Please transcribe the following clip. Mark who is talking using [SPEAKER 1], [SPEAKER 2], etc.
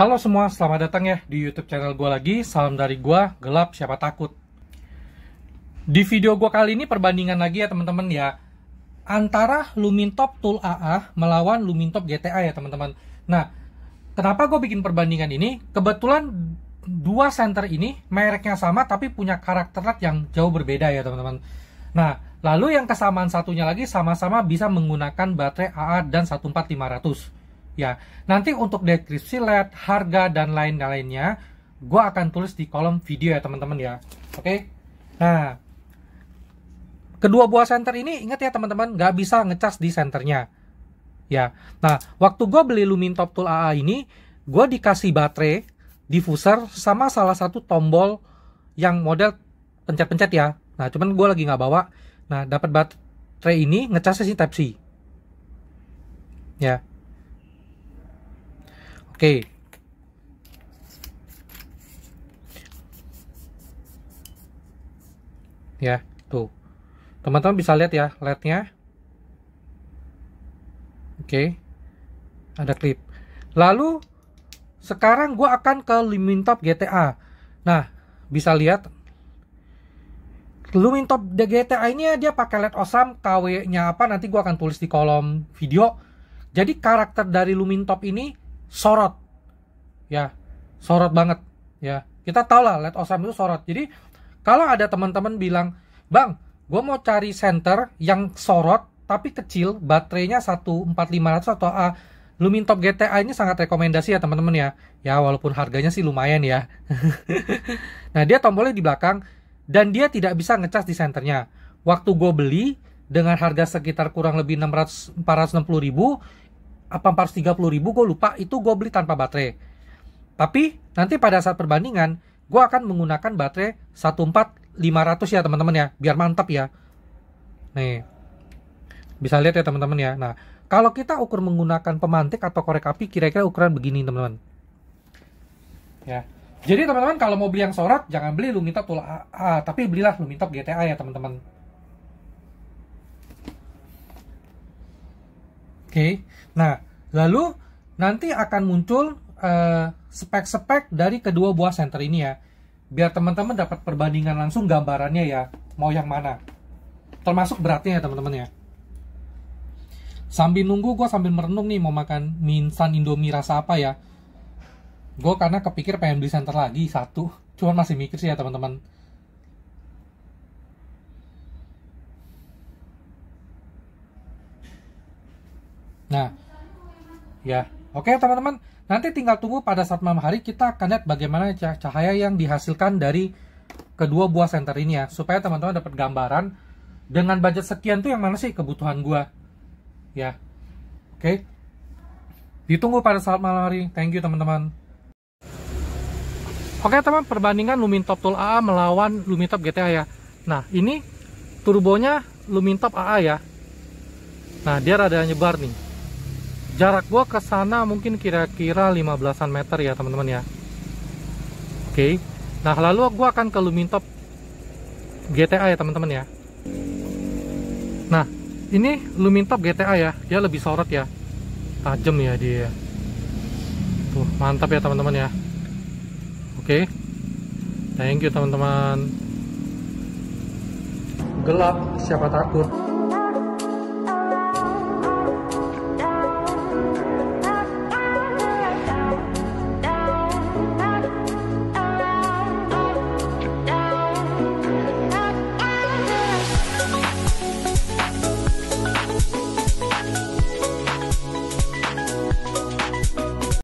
[SPEAKER 1] Halo semua, selamat datang ya di YouTube channel gue lagi. Salam dari gue, gelap siapa takut. Di video gue kali ini perbandingan lagi ya teman-teman ya antara Lumintop Tool AA melawan Lumintop GTA ya teman-teman. Nah, kenapa gue bikin perbandingan ini? Kebetulan dua center ini mereknya sama tapi punya karakter yang jauh berbeda ya teman-teman. Nah, lalu yang kesamaan satunya lagi sama-sama bisa menggunakan baterai AA dan 14500. Ya, nanti untuk deskripsi LED, harga, dan lain-lainnya, gue akan tulis di kolom video ya teman-teman ya. Oke, okay? nah kedua buah senter ini ingat ya teman-teman nggak bisa ngecas di senternya ya nah waktu gue beli Lumin Top Tool AA ini gue dikasih baterai diffuser sama salah satu tombol yang model pencet-pencet ya nah cuman gue lagi nggak bawa nah dapat baterai ini ngecasnya sih Type C ya Oke. Ya, tuh. Teman-teman bisa lihat ya LED-nya. Oke. Ada klip. Lalu sekarang gue akan ke Lumintop GTA. Nah, bisa lihat Lumintop GTA ini dia pakai LED OSAM KW-nya apa nanti gue akan tulis di kolom video. Jadi karakter dari Lumintop ini sorot ya sorot banget ya kita tahu lah let Osram itu sorot jadi kalau ada teman-teman bilang bang gue mau cari center yang sorot tapi kecil baterainya 14500 atau A Lumintop GTA ini sangat rekomendasi ya teman-teman ya ya walaupun harganya sih lumayan ya nah dia tombolnya di belakang dan dia tidak bisa ngecas di senternya waktu gue beli dengan harga sekitar kurang lebih 600 460 ribu apa 430 ribu gue lupa itu gue beli tanpa baterai tapi nanti pada saat perbandingan gue akan menggunakan baterai 14500 ya teman-teman ya biar mantap ya nih bisa lihat ya teman-teman ya nah kalau kita ukur menggunakan pemantik atau korek api kira-kira ukuran begini teman-teman ya jadi teman-teman kalau mau beli yang sorot jangan beli Lumintop Tool AA tapi belilah Lumintop GTA ya teman-teman okay? nah lalu nanti akan muncul eh, spek-spek uh, dari kedua buah senter ini ya biar teman-teman dapat perbandingan langsung gambarannya ya mau yang mana termasuk beratnya ya teman-teman ya sambil nunggu gue sambil merenung nih mau makan mie instan indomie rasa apa ya gue karena kepikir pengen beli senter lagi satu cuman masih mikir sih ya teman-teman Nah, ya, oke teman-teman, nanti tinggal tunggu pada saat malam hari kita akan lihat bagaimana cah cahaya yang dihasilkan dari kedua buah senter ini ya, supaya teman-teman dapat gambaran dengan budget sekian tuh yang mana sih kebutuhan gua. Ya. Oke. Ditunggu pada saat malam hari. Thank you teman-teman. Oke teman, perbandingan Lumintop Tool AA melawan Lumintop GTA ya. Nah, ini turbonya Lumintop AA ya. Nah, dia rada nyebar nih jarak gua ke sana mungkin kira-kira 15-an meter ya teman-teman ya oke nah lalu gua akan ke Lumintop GTA ya teman-teman ya nah ini Lumintop GTA ya dia lebih sorot ya tajam ya dia tuh mantap ya teman-teman ya oke thank you teman-teman gelap siapa takut